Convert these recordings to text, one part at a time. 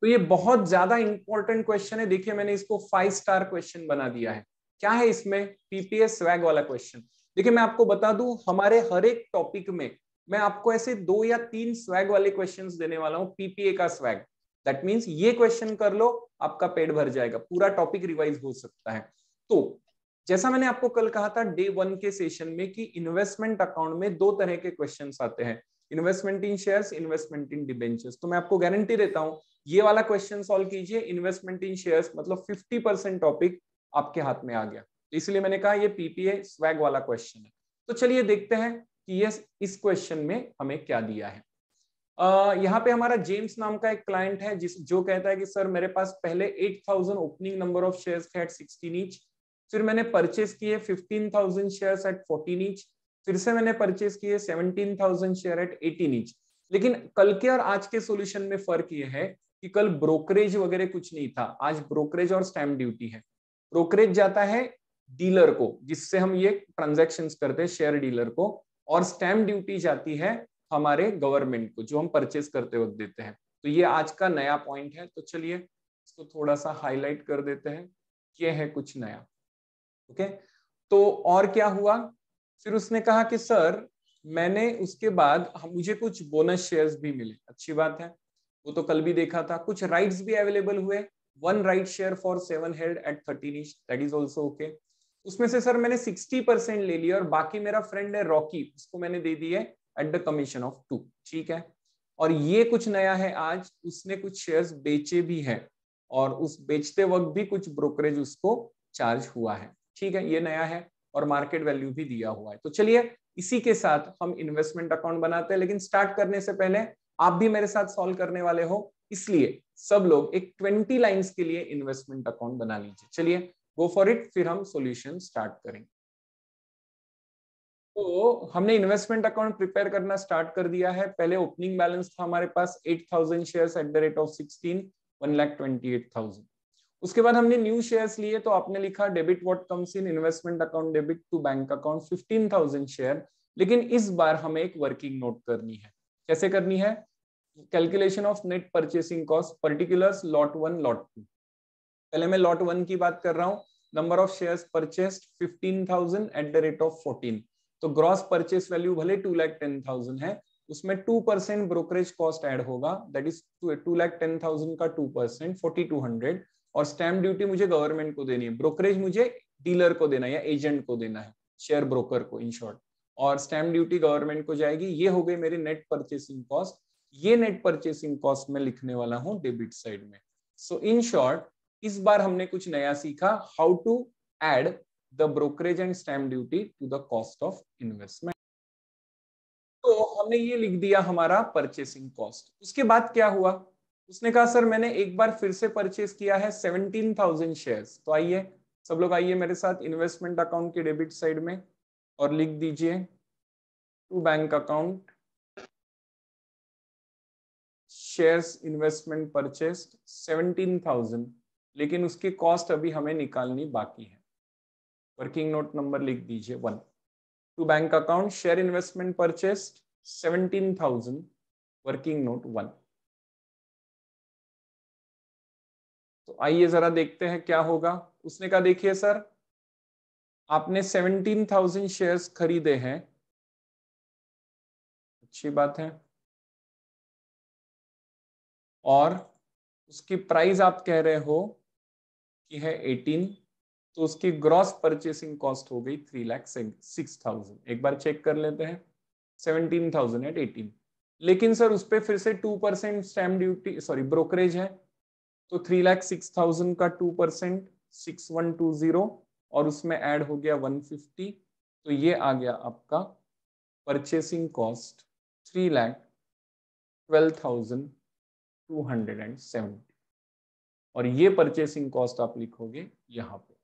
तो ये बहुत ज्यादा इंपॉर्टेंट क्वेश्चन है देखिए मैंने इसको फाइव स्टार क्वेश्चन बना दिया है क्या है इसमें पीपीएस स्वैग वाला क्वेश्चन देखिए मैं आपको बता दू हमारे हर एक टॉपिक में मैं आपको ऐसे दो या तीन स्वैग वाले क्वेश्चंस देने वाला हूं पीपीए का स्वैग दैट मीन्स ये क्वेश्चन कर लो आपका पेट भर जाएगा पूरा टॉपिक रिवाइज हो सकता है तो जैसा मैंने आपको कल कहा था डे वन के सेशन में कि इन्वेस्टमेंट अकाउंट में दो तरह के क्वेश्चन आते हैं investment in shares investment in debentures तो मैं आपको गारंटी देता हूं ये वाला क्वेश्चन सॉल्व कीजिए इन्वेस्टमेंट इन शेयर्स मतलब 50 परसेंट टॉपिक आपके हाथ में आ गया इसलिए मैंने कहा ये पीपीए स्वैग वाला क्वेश्चन है तो चलिए देखते हैं कि ये इस क्वेश्चन में हमें क्या दिया है यहाँ पे हमारा जेम्स नाम का एक क्लाइंट है जिस जो कहता है कि सर मेरे पास पहले 8000 ओपनिंग नंबर ऑफ शेयर्स थे एट 16 इंच फिर मैंने परचेस किए 15000 शेयर्स एट 14 ईच फिर से मैंने परचेज किए 17,000 शेयर एट 18 इंच लेकिन कल के और आज के सोल्यूशन में फर्क ये है कि कल ब्रोकरेज वगैरह कुछ नहीं था आज ब्रोकरेज और स्टैम्प ड्यूटी है ब्रोकरेज जाता है डीलर को जिससे हम ये ट्रांजेक्शन करते हैं शेयर डीलर को और स्टैम्प ड्यूटी जाती है हमारे गवर्नमेंट को जो हम परचेज करते वक्त देते हैं तो ये आज का नया पॉइंट है तो चलिए इसको थोड़ा सा हाईलाइट कर देते हैं ये है कुछ नया ओके तो और क्या हुआ फिर उसने कहा कि सर मैंने उसके बाद मुझे कुछ बोनस शेयर्स भी मिले अच्छी बात है वो तो कल भी देखा था कुछ राइट्स भी अवेलेबल हुए one right share for seven held at thirteen each that is also okay उसमें से सर मैंने सिक्सटी परसेंट ले लिया और बाकी मेरा फ्रेंड है रॉकी उसको मैंने दे दी है at the commission of two ठीक है और ये कुछ नया है आज उसने कुछ शेयर्स बेचे भी है और उस बेचते वक्त भी कुछ ब्रोकरेज उसको चार्ज हुआ है ठीक है ये नया है और मार्केट वैल्यू भी दिया हुआ है तो चलिए इसी के साथ हम इन्वेस्टमेंट अकाउंट बनाते हैं लेकिन स्टार्ट करने से पहले आप भी मेरे साथ सॉल्व करने वाले हो इसलिए सब लोग एक ट्वेंटी लाइन्स के लिए इन्वेस्टमेंट अकाउंट बना लीजिए चलिए गो फॉर इट फिर हम सोल्यूशन स्टार्ट करेंगे तो हमने इन्वेस्टमेंट अकाउंट प्रिपेयर करना स्टार्ट कर दिया है पहले ओपनिंग बैलेंस था हमारे पास 8000 shares at the rate of 16 one lakh twenty eight thousand उसके बाद हमने न्यू शेयर्स लिए तो आपने लिखा debit what comes in investment account debit to bank account fifteen thousand share लेकिन इस बार हमें एक वर्किंग नोट करनी है कैसे करनी है calculation of net purchasing cost particular lot one lot two पहले मैं लॉट वन की बात कर रहा हूँ number of shares purchased 15,000 at the rate of fourteen तो ग्रॉस परचेस वैल्यू भले टू लैख टेन थाउजेंड है उसमें two percent brokerage cost add होगा that is two lakh ten thousand का two percent forty two hundred और स्टैम्प ड्यूटी मुझे government को देनी है ब्रोकरेज मुझे डीलर को देना है या एजेंट को देना है शेयर ब्रोकर को इन शॉर्ट और स्टैम्प ड्यूटी गवर्नमेंट को जाएगी ये हो गई मेरी नेट परचेसिंग कॉस्ट ये नेट परचेसिंग कॉस्ट में लिखने वाला हूँ डेबिट साइड में सो इन शॉर्ट इस बार हमने कुछ नया सीखा how to add the brokerage and stamp duty to the cost of investment तो हमने ये लिख दिया हमारा परचेसिंग कॉस्ट उसके बाद क्या हुआ उसने कहा सर मैंने एक बार फिर से परचेज किया है सेवनटीन थाउजेंड शेयर तो आइए सब लोग आइए मेरे साथ इन्वेस्टमेंट अकाउंट के डेबिट साइड में और लिख दीजिए to bank account shares investment purchase seventeen thousand लेकिन उसकी कॉस्ट अभी हमें निकालनी बाकी है वर्किंग नोट नंबर लिख दीजिए one to bank account share investment purchase seventeen thousand working note one आइए जरा देखते हैं क्या होगा उसने कहा देखिए सर आपने सेवनटीन थाउजेंड शेयर्स खरीदे हैं अच्छी बात है और उसकी प्राइस आप कह रहे हो कि है एटीन तो उसकी ग्रॉस परचेसिंग कॉस्ट हो गई थ्री लैख सिक्स थाउजेंड एक बार चेक कर लेते हैं सेवनटीन थाउजेंड एट एटीन लेकिन सर उस पर फिर से two percent stamp duty sorry brokerage है तो थ्री लैख सिक्स थाउजेंड का two percent six one two zero और उसमें ऐड हो गया वन फिफ्टी तो ये आ गया आपका purchasing cost three lakh twelve thousand two hundred and seventy और ये परचेसिंग कॉस्ट आप लिखोगे यहाँ पे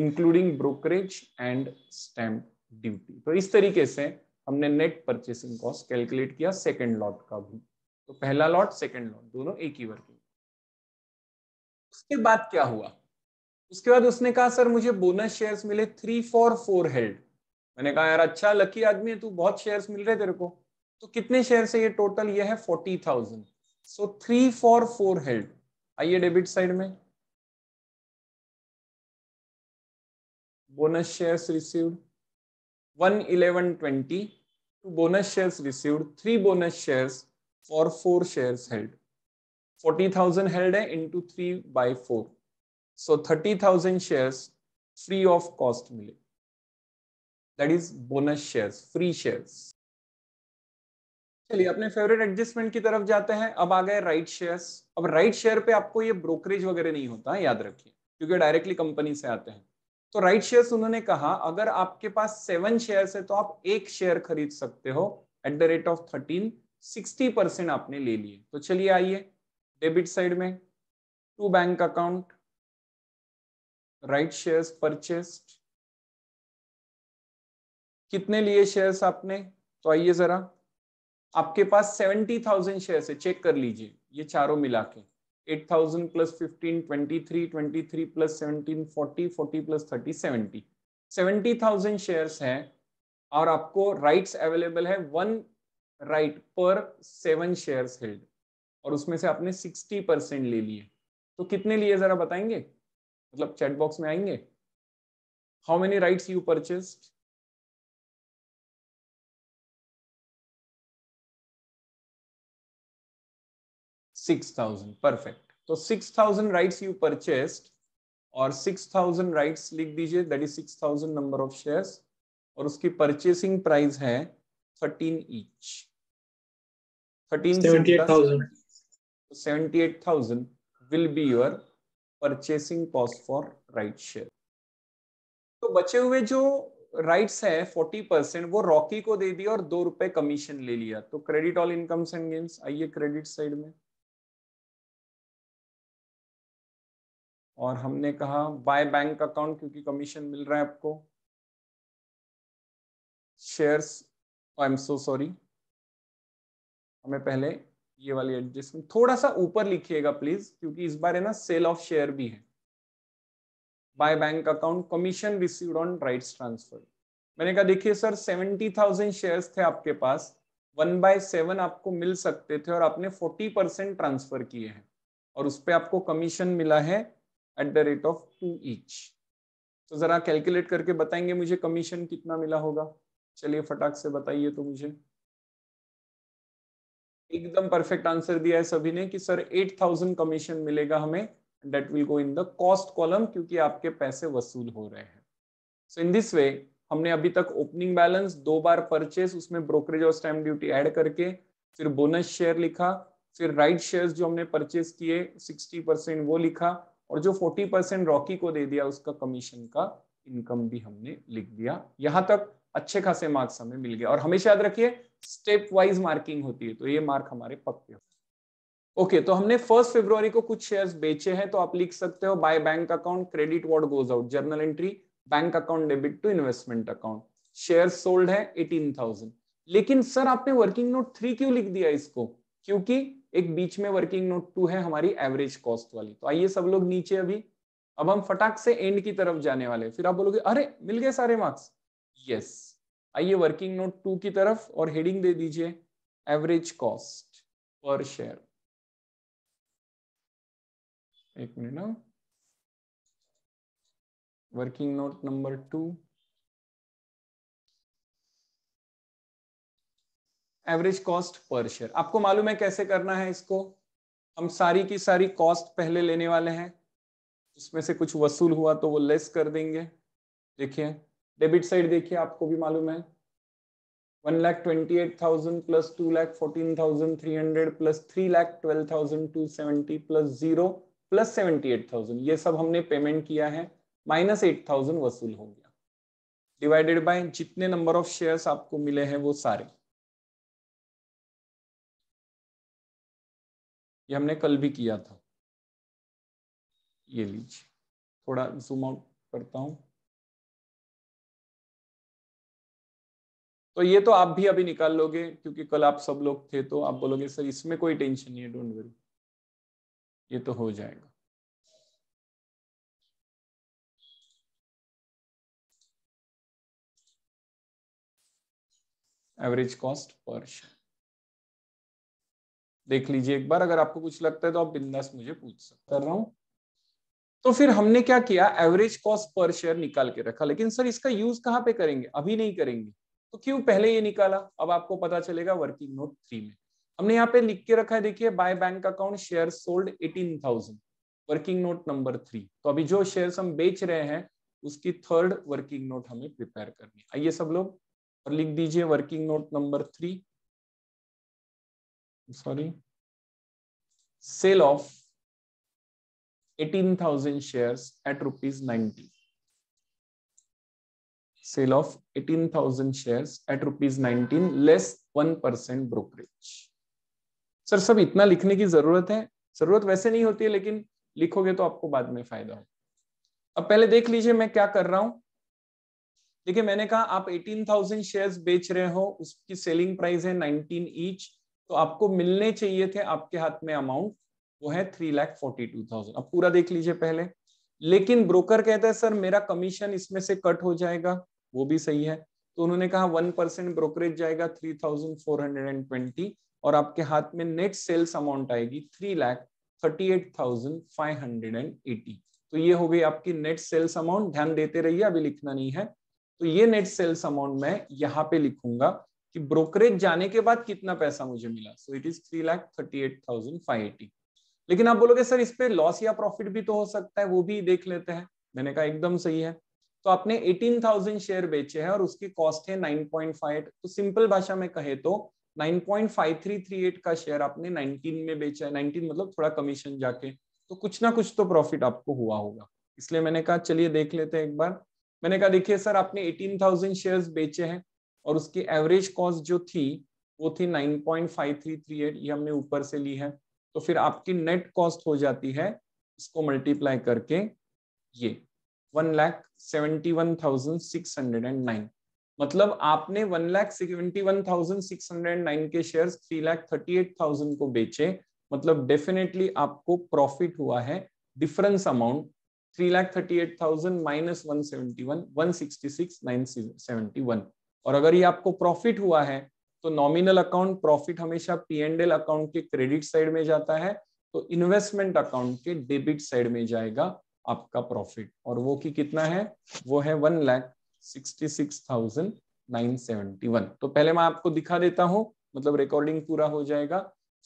including brokerage and stamp duty तो इस तरीके से हमने नेट परचेसिंग कॉस्ट कैलकुलेट किया सेकेंड लॉट का भी तो पहला लॉट सेकंड लॉट दोनों एक ही वर्किंग उसके बाद क्या हुआ उसके बाद उसने कहा सर मुझे बोनस शेयर्स मिले थ्री फोर फोर हेल्ड मैंने कहा यार अच्छा लकी आदमी है तू बहुत शेयर्स मिल रहे तेरे को तो कितने शेयर से ये टोटल ये है forty thousand so three four four held आइए डेबिट साइड में bonus bonus one eleven twenty two bonus shares received three bonus shares for four shares held forty thousand held है into three by four so thirty thousand shares free of cost मिले that is bonus shares free shares चलिए अपने favourite adjustment की तरफ जाते हैं अब आ गए राइट शेयर्स अब राइट शेयर पे आपको ये ब्रोकरेज वगैरह नहीं होता याद रखिए क्योंकि डायरेक्टली कंपनी से आते हैं तो राइट शेयर्स उन्होंने कहा अगर आपके पास सेवन शेयर्स है तो आप एक शेयर खरीद सकते हो at the rate of thirteen sixty percent आपने ले लिए तो चलिए आइए डेबिट साइड में to bank account right shares purchased कितने लिए शेयर्स आपने तो आइए जरा आपके पास सेवेंटी थाउजेंड शेयर्स है चेक कर लीजिए ये चारों मिला के eight thousand plus fifteen twenty three twenty three plus seventeen forty forty plus thirty seventy seventy thousand shares है और आपको राइट्स अवेलेबल है one right per seven shares held और उसमें से आपने सिक्सटी परसेंट ले लिए तो कितने लिए जरा बताएंगे मतलब चैट बॉक्स में आएंगे how many rights you purchased six thousand perfect तो six thousand rights you purchased और सिक्स थाउजेंड राइट्स लिख दीजिए that is six thousand number of shares और उसकी परचेसिंग प्राइस है thirteen each 78000 78000 will be your purchasing cost for right share तो बचे हुए जो राइट्स है 40 परसेंट वो रॉकी को दे दिया और दो रुपए कमीशन ले लिया तो credit all incomes and gains आइए क्रेडिट साइड में और हमने कहा बाय बैंक अकाउंट क्योंकि कमीशन मिल रहा है आपको shares I am so sorry हमें पहले ये वाली एडजस्टमेंट थोड़ा सा ऊपर लिखिएगा प्लीज क्योंकि इस बार है ना सेल ऑफ शेयर भी है by bank account commission received on rights transfer मैंने कहा देखिए सर सेवेंटी थाउजेंड शेयर थे आपके पास वन बाय सेवन आपको मिल सकते थे और आपने फोर्टी परसेंट ट्रांसफर किए हैं और उस पर आपको कमीशन मिला है at the rate of two each तो जरा कैलकुलेट करके बताएंगे मुझे कमीशन कितना मिला होगा चलिए फटाक से बताइए तो मुझे एकदम परफेक्ट आंसर दिया है सभी ने कि सर 8000 कमीशन मिलेगा हमें that will go in the cost column क्योंकि आपके पैसे वसूल हो रहे हैं सो इन दिस वे हमने अभी तक ओपनिंग बैलेंस दो बार परचेस उसमें ब्रोकरेज और स्टैम्प ड्यूटी ऐड करके फिर बोनस शेयर लिखा फिर राइट शेयर्स जो हमने परचेस किए 60 वो लिखा और जो 40 परसेंट रॉकी को दे दिया उसका कमीशन का इनकम भी हमने लिख दिया यहां तक अच्छे खासे मार्क्स हमें मिल गया और हमेशा याद रखिए स्टेप वाइज मार्किंग होती है तो ये मार्क हमारे पक्के ओके तो हमने फर्स्ट फेब्रुवरी को कुछ शेयर्स बेचे हैं तो आप लिख सकते हो by bank account credit word goes out journal entry bank account debit to investment account share sold है एटीन थाउजेंड लेकिन सर आपने वर्किंग नोट थ्री क्यों लिख दिया इसको क्योंकि एक बीच में वर्किंग नोट टू है हमारी एवरेज कॉस्ट वाली तो आइए सब लोग नीचे अभी अब हम फटाक से एंड की तरफ जाने वाले फिर आप बोलोगे अरे मिल गए सारे मार्क्स यस आइए वर्किंग नोट टू की तरफ और हेडिंग दे दीजिए एवरेज कॉस्ट पर शेयर एक मिनट ना working note number two average cost पर शेयर आपको मालूम है कैसे करना है इसको हम सारी की सारी कॉस्ट पहले लेने वाले हैं उसमें से कुछ वसूल हुआ तो वो लेस कर देंगे देखिए डेबिट साइड देखिए आपको भी मालूम है one lakh twenty eight thousand plus two lakh fourteen thousand three hundred plus three lakh twelve thousand two seventy plus zero plus seventy eight thousand ये सब हमने पेमेंट किया है माइनस एट थाउजेंड वसूल हो गया डिवाइडेड बाय जितने नंबर ऑफ शेयर्स आपको मिले हैं वो सारे ये हमने कल भी किया था ये लीजिए थोड़ा जूम आउट करता हूं तो ये तो आप भी अभी निकाल लोगे क्योंकि कल आप सब लोग थे तो आप बोलोगे सर इसमें कोई टेंशन नहीं है डोंट वरी ये तो हो जाएगा एवरेज कॉस्ट पर शेयर देख लीजिए एक बार अगर आपको कुछ लगता है तो आप बिंदास मुझे पूछ सकते कर रहा हूं तो फिर हमने क्या किया एवरेज कॉस्ट पर शेयर निकाल के रखा लेकिन सर इसका यूज कहां पे करेंगे अभी नहीं करेंगे तो क्यों पहले ये निकाला अब आपको पता चलेगा वर्किंग नोट थ्री में हमने यहाँ पे लिख के रखा है देखिए by bank account share sold eighteen thousand working note number three तो अभी जो शेयर हम बेच रहे हैं उसकी थर्ड वर्किंग नोट हमें प्रिपेयर करनी आइए सब लोग और लिख दीजिए working note number three sorry sale of eighteen thousand share at rupees ninety sale of 18,000 shares at rupees 19 less 1% brokerage. Sir सब इतना लिखने की जरूरत है जरूरत वैसे नहीं होती है लेकिन लिखोगे तो आपको बाद में फायदा हो अब पहले देख लीजिए मैं क्या कर रहा हूं देखिए मैंने कहा आप 18,000 शेयर्स बेच रहे हो उसकी सेलिंग प्राइस है 19 ईच तो आपको मिलने चाहिए थे आपके हाथ में अमाउंट वो है three lakh forty two thousand अब पूरा देख लीजिए पहले लेकिन ब्रोकर कहता है सर मेरा कमीशन इसमें से कट हो जाएगा वो भी सही है तो उन्होंने कहा वन परसेंट ब्रोकरेज जाएगा three thousand four hundred and twenty और आपके हाथ में नेट सेल्स अमाउंट आएगी three lakh thirty eight thousand five hundred and eighty तो ये हो गई आपकी नेट सेल्स अमाउंट ध्यान देते रहिए अभी लिखना नहीं है तो ये नेट सेल्स अमाउंट मैं यहाँ पे लिखूंगा कि ब्रोकरेज जाने के बाद कितना पैसा मुझे मिला so it is three lakh thirty eight thousand five eighty लेकिन आप बोलोगे सर इस पे लॉस या प्रॉफिट भी तो हो सकता है वो भी देख लेते हैं मैंने कहा एकदम सही है तो आपने 18,000 शेयर बेचे हैं और उसकी कॉस्ट है 9.5 तो सिंपल भाषा में कहे तो 9.5338 का शेयर आपने 19 में बेचा है 19 मतलब थोड़ा कमीशन जाके तो कुछ ना कुछ तो प्रॉफिट आपको हुआ होगा इसलिए मैंने कहा चलिए देख लेते हैं एक बार मैंने कहा देखिए सर आपने 18,000 शेयर्स बेचे हैं और उसकी एवरेज कॉस्ट जो थी वो थी 9.5338 ये हमने ऊपर से ली है तो फिर आपकी नेट कॉस्ट हो जाती है इसको मल्टीप्लाई करके ये one lakh seventy one thousand six hundred and nine मतलब आपने one lakh seventy one thousand six hundred and nine के share three lakh thirty eight thousand को बेचे मतलब डेफिनेटली आपको प्रॉफिट हुआ है difference amount three lakh thirty eight thousand minus one seventy one one sixty six nine seventy one और अगर ये आपको प्रॉफिट हुआ है तो नॉमिनल अकाउंट प्रॉफिट हमेशा पी एंड एल अकाउंट के क्रेडिट साइड में जाता है तो इन्वेस्टमेंट अकाउंट के डेबिट साइड में जाएगा आपका प्रॉफिट और वो की कितना है वो है one lakh sixty six thousand nine seventy one तो पहले मैं आपको दिखा देता हूँ मतलब रिकॉर्डिंग पूरा हो जाएगा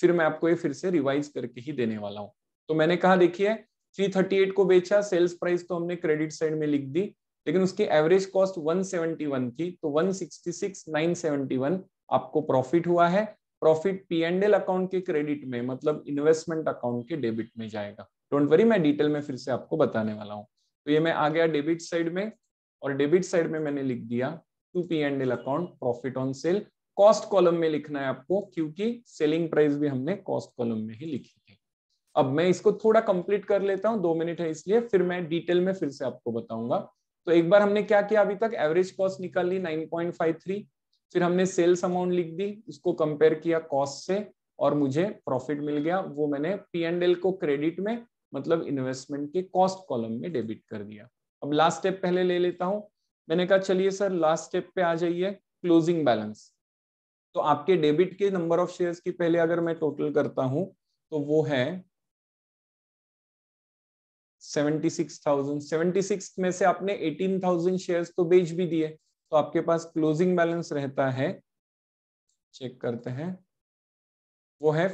फिर मैं आपको ये फिर से रिवाइज करके ही देने वाला हूँ तो मैंने कहा देखिए 338 को बेचा सेल्स प्राइस तो हमने क्रेडिट साइड में लिख दी लेकिन उसकी एवरेज कॉस्ट 171 थी तो 166971 आपको प्रॉफिट हुआ है profit P and L account के क्रेडिट में मतलब इन्वेस्टमेंट अकाउंट के डेबिट में जाएगा डोंट वरी मैं डिटेल में फिर से आपको बताने वाला हूँ तो ये मैं आ गया डेबिट साइड में और डेबिट साइड में मैंने लिख दिया to P and L account profit on sale cost column में लिखना है आपको क्योंकि सेलिंग प्राइस भी हमने कॉस्ट कॉलम में ही लिखी थी अब मैं इसको थोड़ा कंप्लीट कर लेता हूँ दो मिनट है इसलिए फिर मैं डिटेल में फिर से आपको बताऊंगा तो एक बार हमने क्या किया अभी तक एवरेज कॉस्ट निकाल ली 9.53 फिर हमने सेल्स अमाउंट लिख दी उसको कंपेयर किया कॉस्ट से और मुझे प्रॉफिट मिल गया वो मैंने पी एंड एल को क्रेडिट में मतलब इन्वेस्टमेंट के कॉस्ट कॉलम में डेबिट कर दिया अब लास्ट स्टेप पहले ले लेता हूं मैंने कहा चलिए सर लास्ट स्टेप पे आ जाइए क्लोजिंग बैलेंस तो आपके डेबिट के नंबर ऑफ शेयर्स की पहले अगर मैं टोटल करता हूं तो वो है seventy six thousand seventy six में से आपने एटीन थाउजेंड शेयर्स तो बेच भी दिए तो आपके पास क्लोजिंग बैलेंस रहता है चेक करते हैं वो है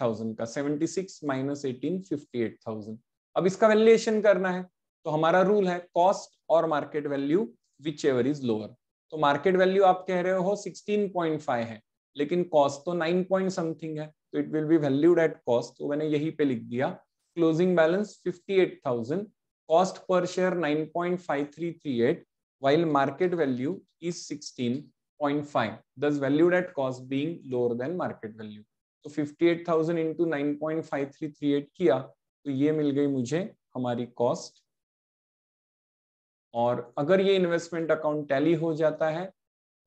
थाउजेंड का seventy six minus eighteen fifty eight thousand अब इसका वैल्यूएशन करना है तो हमारा रूल है कॉस्ट और market value whichever is lower तो मार्केट वैल्यू आप कह रहे हो 16.5 है लेकिन कॉस्ट तो 9. पॉइंट समथिंग है तो it will be valued at cost तो मैंने यही पे लिख दिया closing balance fifty eight thousand cost पर share nine point five three three eight while market value is sixteen point five दस valued at cost being lower than market value तो 58,000 three 9.5338 किया तो ये मिल गई मुझे हमारी कॉस्ट और अगर ये इन्वेस्टमेंट अकाउंट टैली हो जाता है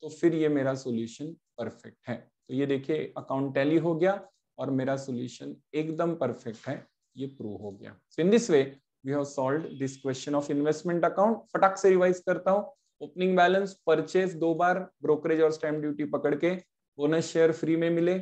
तो फिर ये मेरा सॉल्यूशन परफेक्ट है तो ये देखिए अकाउंट टैली हो गया और मेरा सॉल्यूशन एकदम परफेक्ट है ये प्रूव हो गया so in this way we have solved this question of investment account फटाक से रिवाइज करता हूँ ओपनिंग बैलेंस परचेज दो बार ब्रोकरेज और स्टैम्प ड्यूटी पकड़ के बोनस शेयर फ्री में मिले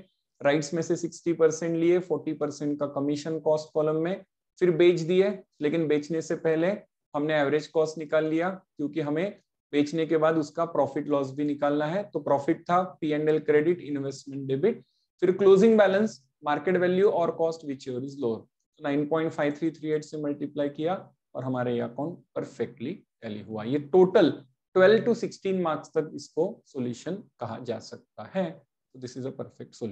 राइट्स में से 60 परसेंट लिए 40 परसेंट का कमीशन कॉस्ट कॉलम में फिर बेच दिए लेकिन बेचने से पहले हमने एवरेज कॉस्ट निकाल लिया क्योंकि हमें बेचने के बाद उसका प्रॉफिट लॉस भी निकालना है तो प्रॉफिट था P and L credit investment debit फिर क्लोजिंग बैलेंस मार्केट वैल्यू और cost which ever is lower nine point five three three eight से मल्टीप्लाई किया और हमारे ये अकाउंट परफेक्टली टैली हुआ ये टोटल 12 टू 16 मार्क्स तक इसको सॉल्यूशन कहा जा सकता है तो this is a perfect solution